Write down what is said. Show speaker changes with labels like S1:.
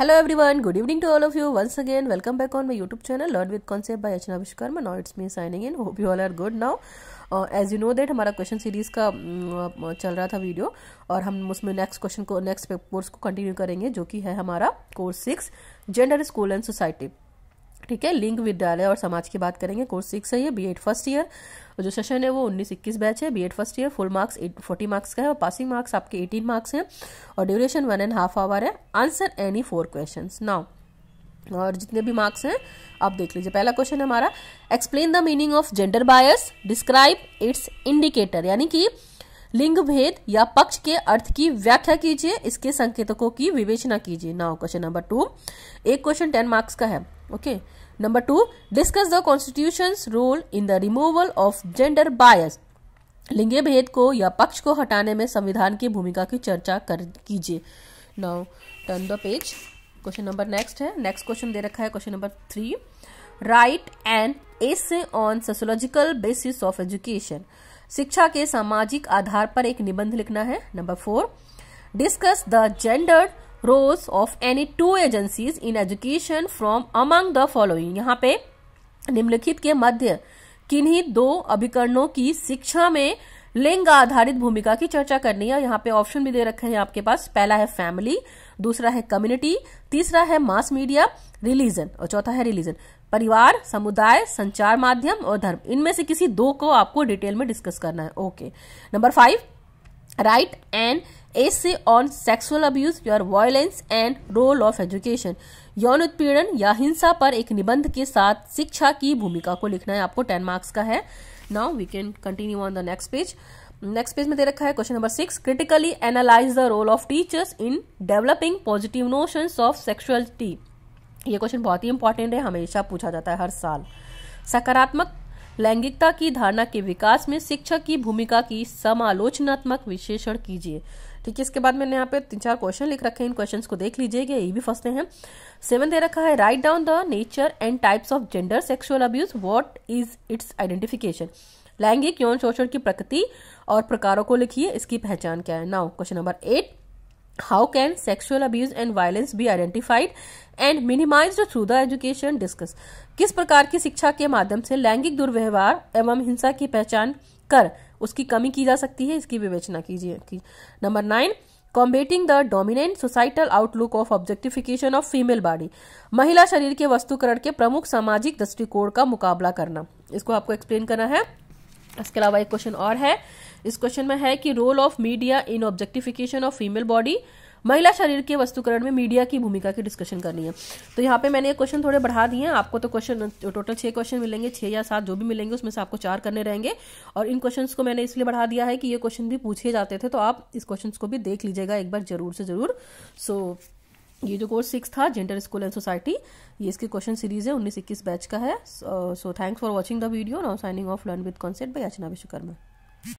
S1: hello everyone good evening to all of you once again welcome back on my YouTube channel learn with concept by Archana Vishwakarma now it's me signing in hope you all are good now as you know that हमारा question series का mm, uh, चल रहा था video और हम उसमें next question को next course को कंटिन्यू करेंगे जो कि है हमारा course six gender school and society ठीक है लिंग विद्यालय और समाज की बात करेंगे कोर्स सिक्स है ये बी एड फर्स्ट ईयर और जो सेशन है वो उन्नीस इक्कीस बैच है B Ed first year full marks forty marks का है और पासिंग मार्क्स आपके एटीन मार्क्स हैं और duration one and half hour है answer any four question now और जितने भी मार्क्स हैं आप देख लीजिए पहला क्वेश्चन हमारा explain the meaning of gender bias describe its indicator यानी कि लिंग भेद या पक्ष के अर्थ की व्याख्या कीजिए इसके संकेतकों की विवेचना कीजिए नाउ क्वेश्चन नंबर टू एक क्वेश्चन टेन मार्क्स का है okay number 2 discuss the constitution's role in the removal of gender bias लिंगे भेद को या पक्ष को हटाने में संविधान की भूमिका की चर्चा कर कीजिए now turn the page question number next है नेक्स्ट क्वेश्चन दे रखा है question number three write an essay on sociological basis of education शिक्षा के सामाजिक आधार पर एक निबंध लिखना है number four discuss the gendered roles of any two agencies in education from among the following यहाँ पे निम्नलिखित के मध्य किन्हीं दो अभिकरणों की शिक्षा में लिंग आधारित भूमिका की चर्चा करनी है यहाँ पे ऑप्शन भी दे रखे हैं आपके पास पहला है फैमिली दूसरा है कम्युनिटी तीसरा है मास मीडिया रिलीजन और चौथा है रिलीजन परिवार समुदाय संचार माध्यम और धर्म इनमें से किसी दो को आपको डिटेल में डिस्कस करना है okay number five write an essay on sexual abuse or violence and role of education यौन उत्पीड़न या हिंसा पर एक निबंध के साथ शिक्षा की भूमिका को लिखना है आपको टेन मार्क्स का है now we can continue on the next page next page में दे रखा है question number six critically analyse the role of teachers in developing positive notion of sexuality ये क्वेश्चन बहुत ही इंपॉर्टेंट है हमेशा पूछा जाता है हर साल सकारात्मक लैंगिकता की धारणा के विकास में शिक्षक की भूमिका की समालोचनात्मक विश्लेषण कीजिए ठीक है इसके बाद मैंने यहाँ पे तीन चार क्वेश्चन लिख रखे हैं इन क्वेश्चन को देख लीजिएगा ये भी फंसते हैं सेवन दे रखा है write down the nature and types of gender sexual abuse what is its identification लैंगिक यौन शोषण की प्रकृति और प्रकारों को लिखिए इसकी पहचान क्या है now question number eight how can sexual abuse and violence be identified and minimise through the education discuss किस प्रकार की शिक्षा के माध्यम से लैंगिक दुर्व्यवहार एवं हिंसा की पहचान कर उसकी कमी की जा सकती है इसकी विवेचना कीजिए number nine combating the dominant societal outlook of objectification of female body महिला शरीर के वस्तुकरण के प्रमुख सामाजिक दृष्टिकोण का मुकाबला करना इसको आपको एक्सप्लेन करना है इसके अलावा एक क्वेश्चन और है इस क्वेश्चन में है कि role of media in objectification of female body महिला शरीर के वस्तुकरण में मीडिया की भूमिका की डिस्कशन करनी है तो यहाँ पे मैंने ये क्वेश्चन थोड़े बढ़ा दिए हैं आपको तो क्वेश्चन टोटल छह क्वेश्चन मिलेंगे छह या सात जो भी मिलेंगे उसमें से आपको चार करने रहेंगे और इन क्वेश्चन को मैंने इसलिए बढ़ा दिया है कि ये क्वेश्चन भी पूछे जाते थे तो आप इस क्वेश्चन को भी देख लीजिएगा एक बार जरूर से जरूर सो so, ये जो कोर्स सिक्स था जेंडर स्कूल एंड सोसाइटी ये इसके क्वेश्चन सीरीज है उन्नीस इक्कीस बैच का है so thanks for watching the video now signing off learn with concept by Archana Vishwakarma